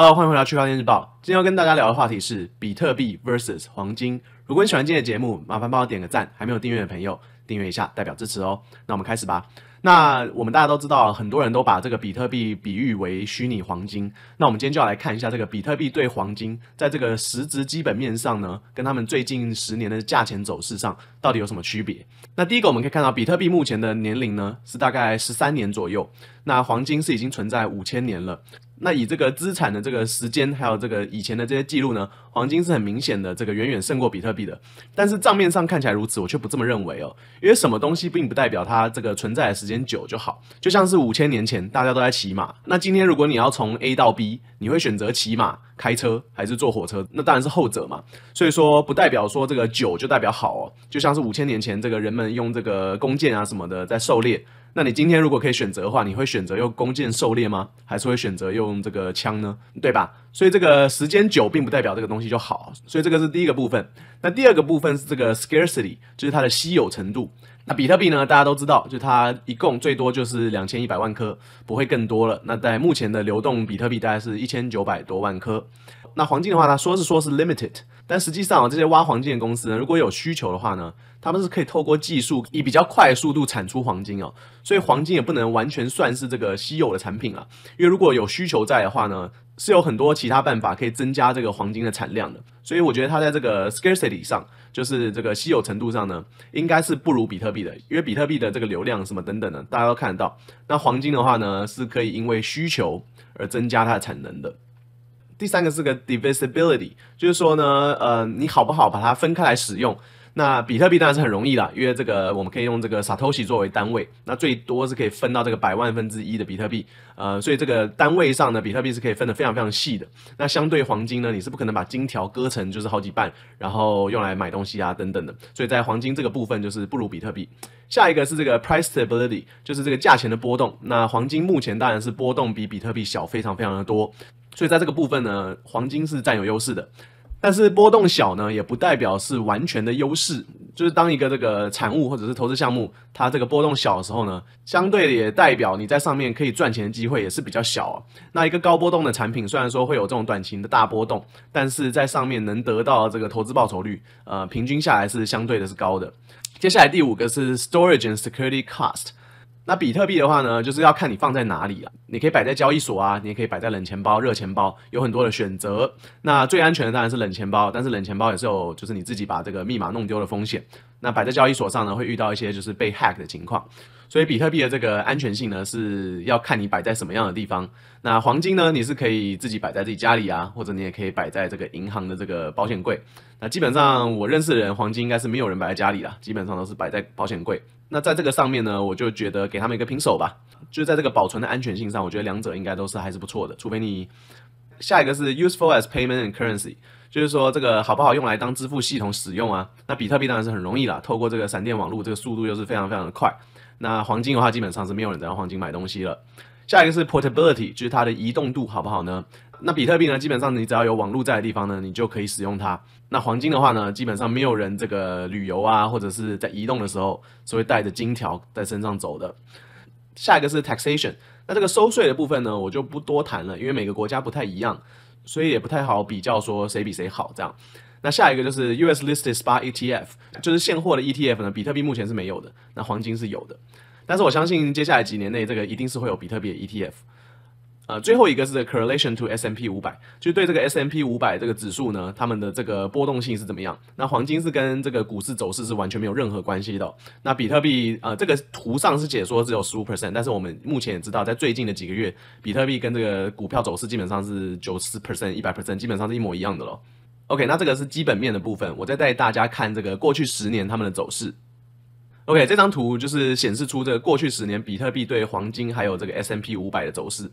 Hello，欢迎回到《区块链日报》。今天要跟大家聊的话题是比特币 vs 黄金。如果你喜欢今天的节目，麻烦帮我点个赞。还没有订阅的朋友，订阅一下，代表支持哦。那我们开始吧。那我们大家都知道，很多人都把这个比特币比喻为虚拟黄金。那我们今天就要来看一下，这个比特币对黄金，在这个实质基本面上呢，跟他们最近十年的价钱走势上，到底有什么区别？那第一个，我们可以看到，比特币目前的年龄呢，是大概十三年左右。那黄金是已经存在五千年了。那以这个资产的这个时间，还有这个以前的这些记录呢，黄金是很明显的这个远远胜过比特币的。但是账面上看起来如此，我却不这么认为哦。因为什么东西并不代表它这个存在的时间久就好，就像是五千年前大家都在骑马。那今天如果你要从 A 到 B，你会选择骑马、开车还是坐火车？那当然是后者嘛。所以说，不代表说这个久就代表好哦。就像是五千年前这个人们用这个弓箭啊什么的在狩猎。那你今天如果可以选择的话，你会选择用弓箭狩猎吗？还是会选择用这个枪呢？对吧？所以这个时间久并不代表这个东西就好，所以这个是第一个部分。那第二个部分是这个 scarcity，就是它的稀有程度。那比特币呢？大家都知道，就它一共最多就是两千一百万颗，不会更多了。那在目前的流动比特币，大概是一千九百多万颗。那黄金的话它说是说是 limited，但实际上啊，这些挖黄金的公司，呢，如果有需求的话呢，他们是可以透过技术以比较快速度产出黄金哦。所以黄金也不能完全算是这个稀有的产品啊，因为如果有需求在的话呢，是有很多其他办法可以增加这个黄金的产量的。所以我觉得它在这个 scarcity 上，就是这个稀有程度上呢，应该是不如比特币的，因为比特币的这个流量什么等等的，大家都看得到。那黄金的话呢，是可以因为需求而增加它的产能的。第三个是个 divisibility，就是说呢，呃，你好不好把它分开来使用？那比特币当然是很容易啦，因为这个我们可以用这个 Satoshi 作为单位，那最多是可以分到这个百万分之一的比特币，呃，所以这个单位上呢，比特币是可以分的非常非常细的。那相对黄金呢，你是不可能把金条割成就是好几半，然后用来买东西啊等等的，所以在黄金这个部分就是不如比特币。下一个是这个 Price Stability，就是这个价钱的波动。那黄金目前当然是波动比比特币小非常非常的多，所以在这个部分呢，黄金是占有优势的。但是波动小呢，也不代表是完全的优势。就是当一个这个产物或者是投资项目，它这个波动小的时候呢，相对也代表你在上面可以赚钱的机会也是比较小。那一个高波动的产品，虽然说会有这种短期的大波动，但是在上面能得到这个投资报酬率，呃，平均下来是相对的是高的。接下来第五个是 storage and security cost。那比特币的话呢，就是要看你放在哪里了。你可以摆在交易所啊，你也可以摆在冷钱包、热钱包，有很多的选择。那最安全的当然是冷钱包，但是冷钱包也是有，就是你自己把这个密码弄丢的风险。那摆在交易所上呢，会遇到一些就是被 hack 的情况，所以比特币的这个安全性呢，是要看你摆在什么样的地方。那黄金呢，你是可以自己摆在自己家里啊，或者你也可以摆在这个银行的这个保险柜。那基本上我认识的人，黄金应该是没有人摆在家里啦，基本上都是摆在保险柜。那在这个上面呢，我就觉得给他们一个平手吧，就在这个保存的安全性上，我觉得两者应该都是还是不错的，除非你。下一个是 useful as payment and currency，就是说这个好不好用来当支付系统使用啊？那比特币当然是很容易啦，透过这个闪电网络，这个速度又是非常非常的快。那黄金的话，基本上是没有人在用黄金买东西了。下一个是 portability，就是它的移动度好不好呢？那比特币呢，基本上你只要有网络在的地方呢，你就可以使用它。那黄金的话呢，基本上没有人这个旅游啊，或者是在移动的时候，会带着金条在身上走的。下一个是 taxation，那这个收税的部分呢，我就不多谈了，因为每个国家不太一样，所以也不太好比较说谁比谁好这样。那下一个就是 U S listed spot ETF，就是现货的 ETF 呢，比特币目前是没有的，那黄金是有的，但是我相信接下来几年内这个一定是会有比特币的 ETF。呃，最后一个是 correlation to S M P 五百，就对这个 S M P 五百这个指数呢，他们的这个波动性是怎么样？那黄金是跟这个股市走势是完全没有任何关系的。那比特币，呃，这个图上是解说只有十五 percent，但是我们目前也知道，在最近的几个月，比特币跟这个股票走势基本上是九十 percent、一百 percent，基本上是一模一样的咯。OK，那这个是基本面的部分，我再带大家看这个过去十年它们的走势。OK，这张图就是显示出这个过去十年比特币对黄金还有这个 S M P 五百的走势。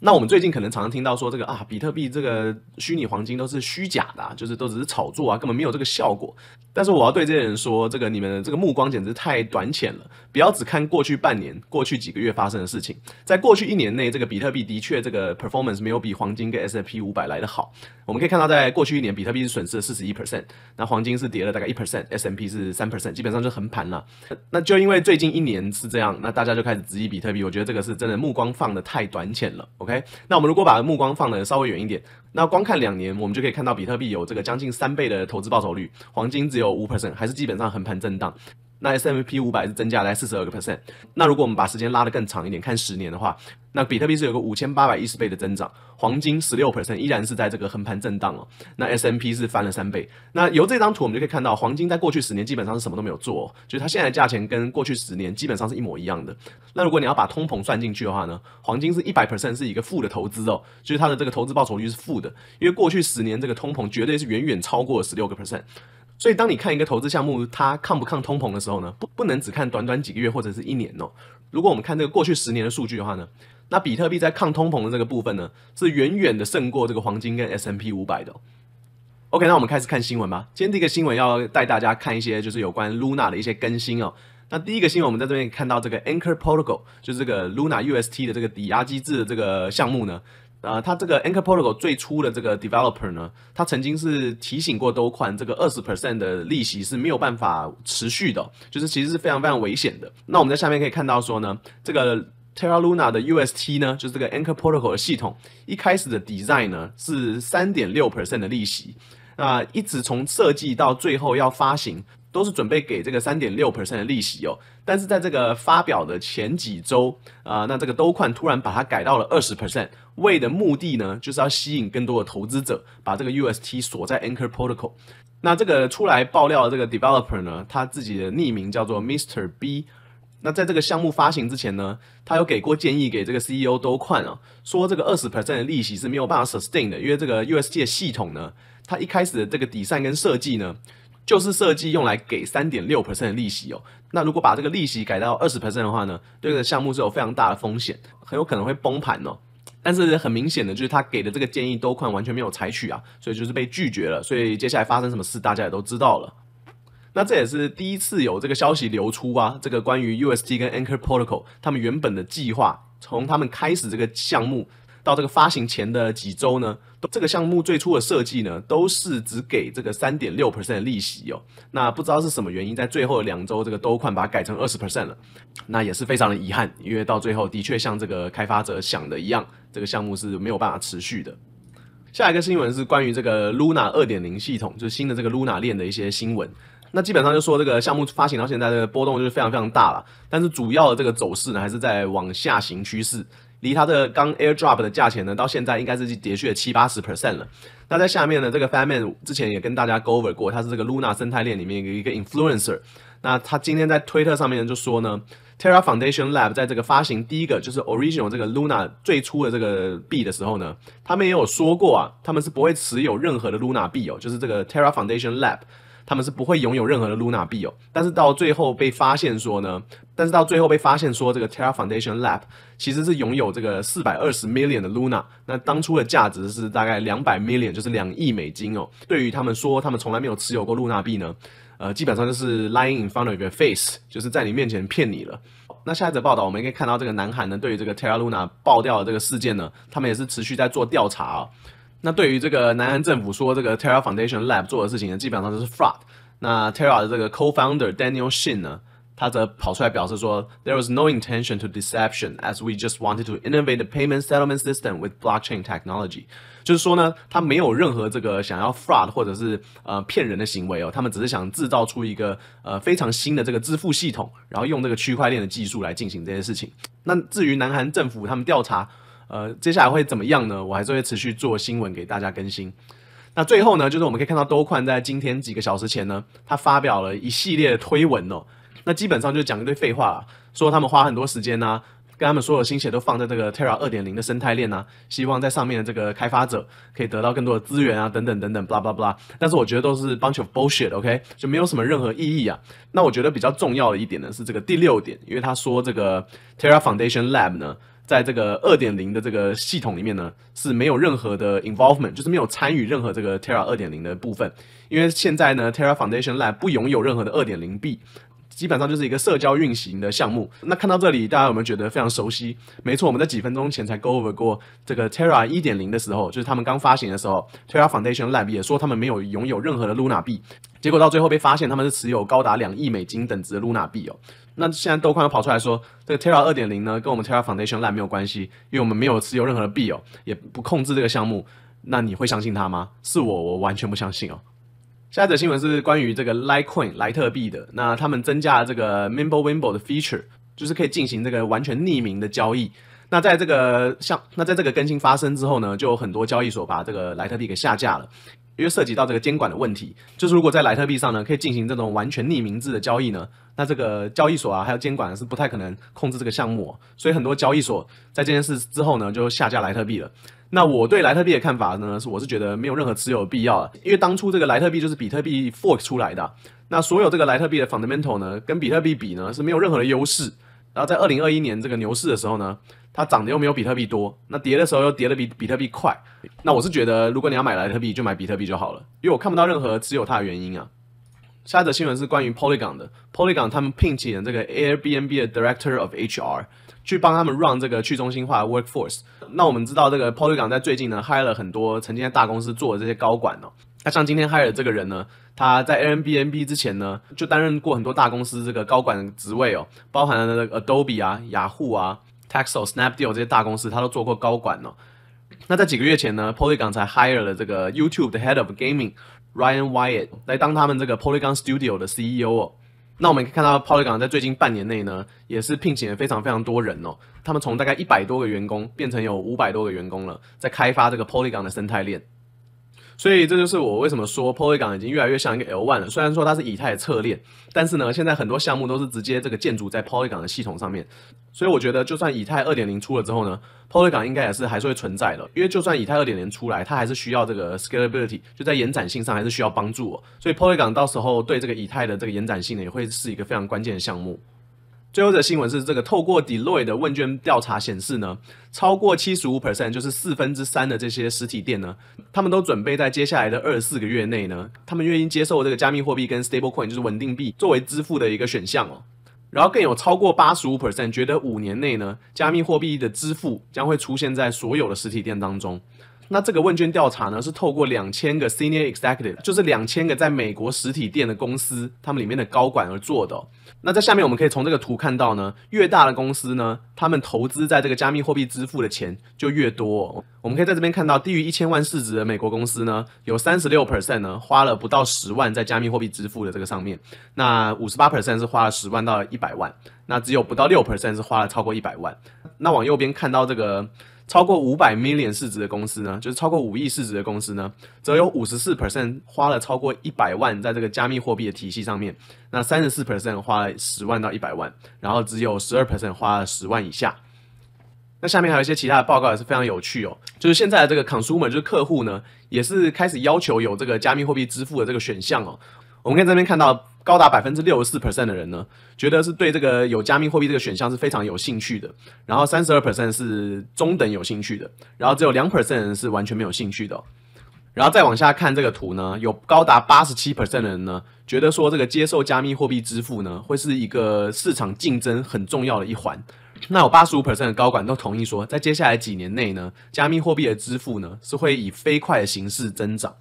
那我们最近可能常常听到说这个啊，比特币这个虚拟黄金都是虚假的，啊，就是都只是炒作啊，根本没有这个效果。但是我要对这些人说，这个你们的这个目光简直太短浅了，不要只看过去半年、过去几个月发生的事情。在过去一年内，这个比特币的确这个 performance 没有比黄金跟 S M P 五百来的好。我们可以看到，在过去一年，比特币是损失了四十一 percent，那黄金是跌了大概一 percent，S M P 是三 percent，基本上就横盘了。那就因为最近一年是这样，那大家就开始质疑比特币。我觉得这个是真的目光放的太短浅了。OK，那我们如果把目光放得稍微远一点，那光看两年，我们就可以看到比特币有这个将近三倍的投资报酬率，黄金只有五 percent，还是基本上横盘震荡。那 S M P 五百是增加在四十二个 percent。那如果我们把时间拉得更长一点，看十年的话，那比特币是有个五千八百一十倍的增长，黄金十六 percent 依然是在这个横盘震荡哦。那 S M P 是翻了三倍。那由这张图我们就可以看到，黄金在过去十年基本上是什么都没有做，哦，就是它现在的价钱跟过去十年基本上是一模一样的。那如果你要把通膨算进去的话呢，黄金是一百 percent 是一个负的投资哦，就是它的这个投资报酬率是负的，因为过去十年这个通膨绝对是远远超过十六个 percent。所以，当你看一个投资项目它抗不抗通膨的时候呢，不不能只看短短几个月或者是一年哦。如果我们看这个过去十年的数据的话呢，那比特币在抗通膨的这个部分呢，是远远的胜过这个黄金跟 S M P 五百的。OK，那我们开始看新闻吧。今天第一个新闻要带大家看一些就是有关 Luna 的一些更新哦。那第一个新闻我们在这边看到这个 Anchor Protocol，就是这个 Luna U S T 的这个抵押机制的这个项目呢。呃，它这个 Anchor Protocol 最初的这个 developer 呢，他曾经是提醒过多宽，这个二十 percent 的利息是没有办法持续的，就是其实是非常非常危险的。那我们在下面可以看到说呢，这个 Terra Luna 的 UST 呢，就是这个 Anchor Protocol 的系统一开始的 design 呢是三点六 percent 的利息，那一直从设计到最后要发行。都是准备给这个三点六 percent 的利息哦，但是在这个发表的前几周啊，那这个兜款突然把它改到了二十 percent，为的目的呢，就是要吸引更多的投资者把这个 UST 锁在 Anchor Protocol。那这个出来爆料的这个 Developer 呢，他自己的匿名叫做 Mr. B。那在这个项目发行之前呢，他有给过建议给这个 CEO d 款啊，说这个二十 percent 的利息是没有办法 sustain 的，因为这个 UST 的系统呢，它一开始的这个底线跟设计呢。就是设计用来给三点六 percent 的利息哦，那如果把这个利息改到二十 percent 的话呢，这个项目是有非常大的风险，很有可能会崩盘哦。但是很明显的就是他给的这个建议都快完全没有采取啊，所以就是被拒绝了。所以接下来发生什么事大家也都知道了。那这也是第一次有这个消息流出啊，这个关于 UST 跟 Anchor Protocol 他们原本的计划，从他们开始这个项目。到这个发行前的几周呢，都这个项目最初的设计呢，都是只给这个三点六 percent 的利息哦。那不知道是什么原因，在最后两周这个都款把它改成二十 percent 了，那也是非常的遗憾，因为到最后的确像这个开发者想的一样，这个项目是没有办法持续的。下一个新闻是关于这个 Luna 二点零系统，就是新的这个 Luna 链的一些新闻。那基本上就说这个项目发行到现在的波动就是非常非常大了，但是主要的这个走势呢，还是在往下行趋势。离它这刚 airdrop 的价钱呢，到现在应该是跌去了七八十 percent 了。那在下面呢，这个 fanman 之前也跟大家 go over 过，他是这个 Luna 生态链里面一个 influencer。那他今天在推特上面就说呢，Terra Foundation Lab 在这个发行第一个就是 original 这个 Luna 最初的这个币的时候呢，他们也有说过啊，他们是不会持有任何的 Luna 币哦，就是这个 Terra Foundation Lab。他们是不会拥有任何的 Luna 币哦，但是到最后被发现说呢，但是到最后被发现说这个 Terra Foundation Lab 其实是拥有这个四百二十 million 的 Luna，那当初的价值是大概两百 million，就是两亿美金哦。对于他们说他们从来没有持有过 Luna 币呢，呃，基本上就是 lying in front of your face，就是在你面前骗你了。那下一则报道，我们应该看到这个南韩呢，对于这个 Terra Luna 爆掉的这个事件呢，他们也是持续在做调查。那对于这个南韩政府说这个 Terra Foundation Lab 做的事情呢，基本上就是 fraud。那 Terra 的这个 co-founder Daniel Shin 呢，他则跑出来表示说，There was no intention to deception, as we just wanted to innovate the payment settlement system with blockchain technology。就是说呢，他没有任何这个想要 fraud 或者是呃骗人的行为哦，他们只是想制造出一个呃非常新的这个支付系统，然后用这个区块链的技术来进行这件事情。那至于南韩政府他们调查。呃，接下来会怎么样呢？我还是会持续做新闻给大家更新。那最后呢，就是我们可以看到多宽在今天几个小时前呢，他发表了一系列的推文哦。那基本上就是讲一堆废话，说他们花很多时间啊，跟他们所有心血都放在这个 Terra 二点零的生态链啊，希望在上面的这个开发者可以得到更多的资源啊，等等等等，blah blah blah。但是我觉得都是 bunch of bullshit，OK，就没有什么任何意义啊。那我觉得比较重要的一点呢，是这个第六点，因为他说这个 Terra Foundation Lab 呢。在这个二点零的这个系统里面呢，是没有任何的 involvement，就是没有参与任何这个 Terra 二点零的部分，因为现在呢，Terra Foundation Lab 不拥有任何的二点零币。基本上就是一个社交运行的项目。那看到这里，大家有没有觉得非常熟悉？没错，我们在几分钟前才 go over 过这个 Terra 一点零的时候，就是他们刚发行的时候，Terra Foundation Lab 也说他们没有拥有任何的 Luna 币，结果到最后被发现他们是持有高达两亿美金等值的 Luna 币哦。那现在豆块又跑出来说，这个 Terra 二点零呢跟我们 Terra Foundation Lab 没有关系，因为我们没有持有任何的币哦，也不控制这个项目。那你会相信他吗？是我，我完全不相信哦。下一则新闻是关于这个 Litecoin 来特币的。那他们增加了这个 Mimblewimble 的 feature，就是可以进行这个完全匿名的交易。那在这个像那在这个更新发生之后呢，就有很多交易所把这个莱特币给下架了，因为涉及到这个监管的问题。就是如果在莱特币上呢，可以进行这种完全匿名制的交易呢，那这个交易所啊，还有监管是不太可能控制这个项目。所以很多交易所在这件事之后呢，就下架莱特币了。那我对莱特币的看法呢，是我是觉得没有任何持有必要了，因为当初这个莱特币就是比特币 fork 出来的。那所有这个莱特币的 fundamental 呢，跟比特币比呢，是没有任何的优势。然后在二零二一年这个牛市的时候呢，它涨的又没有比特币多，那跌的时候又跌的比比特币快，那我是觉得如果你要买莱特币，就买比特币就好了，因为我看不到任何持有它的原因啊。下一则新闻是关于 Polygon 的，Polygon 他们聘请了这个 Airbnb 的 Director of HR 去帮他们 run 这个去中心化 workforce。那我们知道这个 Polygon 在最近呢嗨了很多曾经在大公司做的这些高管呢。那像今天 hire 这个人呢，他在 Airbnb 之前呢，就担任过很多大公司这个高管职位哦，包含了 Adobe 啊、雅虎啊、t a x o l Snapdeal 这些大公司，他都做过高管哦。那在几个月前呢，Polygon 才 hire 了这个 YouTube 的 Head of Gaming Ryan Wyatt 来当他们这个 Polygon Studio 的 CEO 哦。那我们可以看到 Polygon 在最近半年内呢，也是聘请了非常非常多人哦，他们从大概一百多个员工变成有五百多个员工了，在开发这个 Polygon 的生态链。所以这就是我为什么说 Polygon 已经越来越像一个 L1 了。虽然说它是以太侧链，但是呢，现在很多项目都是直接这个建筑在 Polygon 的系统上面。所以我觉得，就算以太二点零出了之后呢，Polygon 应该也是还是会存在的。因为就算以太二点零出来，它还是需要这个 scalability，就在延展性上还是需要帮助。所以 Polygon 到时候对这个以太的这个延展性呢，也会是一个非常关键的项目。最后的新闻是，这个透过 Deloitte 的问卷调查显示呢，超过七十五 percent，就是四分之三的这些实体店呢，他们都准备在接下来的二十四个月内呢，他们愿意接受这个加密货币跟 stable coin，就是稳定币作为支付的一个选项哦。然后更有超过八十五 percent 觉得五年内呢，加密货币的支付将会出现在所有的实体店当中。那这个问卷调查呢，是透过两千个 senior executive，就是两千个在美国实体店的公司，他们里面的高管而做的。那在下面我们可以从这个图看到呢，越大的公司呢，他们投资在这个加密货币支付的钱就越多。我们可以在这边看到，低于一千万市值的美国公司呢，有三十六 percent 呢花了不到十万在加密货币支付的这个上面。那五十八 percent 是花了十万到一百万，那只有不到六 percent 是花了超过一百万。那往右边看到这个。超过五百 million 市值的公司呢，就是超过五亿市值的公司呢，则有五十四 percent 花了超过一百万在这个加密货币的体系上面，那三十四 percent 花了十万到一百万，然后只有十二 percent 花了十万以下。那下面还有一些其他的报告也是非常有趣哦，就是现在的这个 consumer 就是客户呢，也是开始要求有这个加密货币支付的这个选项哦。我们可以这边看到。高达百分之六十四 percent 的人呢，觉得是对这个有加密货币这个选项是非常有兴趣的，然后三十二 percent 是中等有兴趣的，然后只有两 percent 人是完全没有兴趣的。然后再往下看这个图呢，有高达八十七 percent 的人呢，觉得说这个接受加密货币支付呢，会是一个市场竞争很重要的一环。那有八十五 percent 的高管都同意说，在接下来几年内呢，加密货币的支付呢，是会以飞快的形式增长。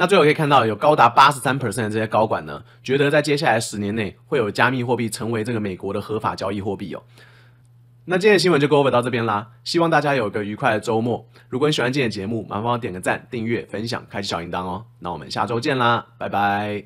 那最后可以看到，有高达八十三 percent 的这些高管呢，觉得在接下来十年内会有加密货币成为这个美国的合法交易货币哦。那今天的新闻就播报到这边啦，希望大家有个愉快的周末。如果你喜欢今天的节目，麻烦点个赞、订阅、分享、开启小铃铛哦。那我们下周见啦，拜拜。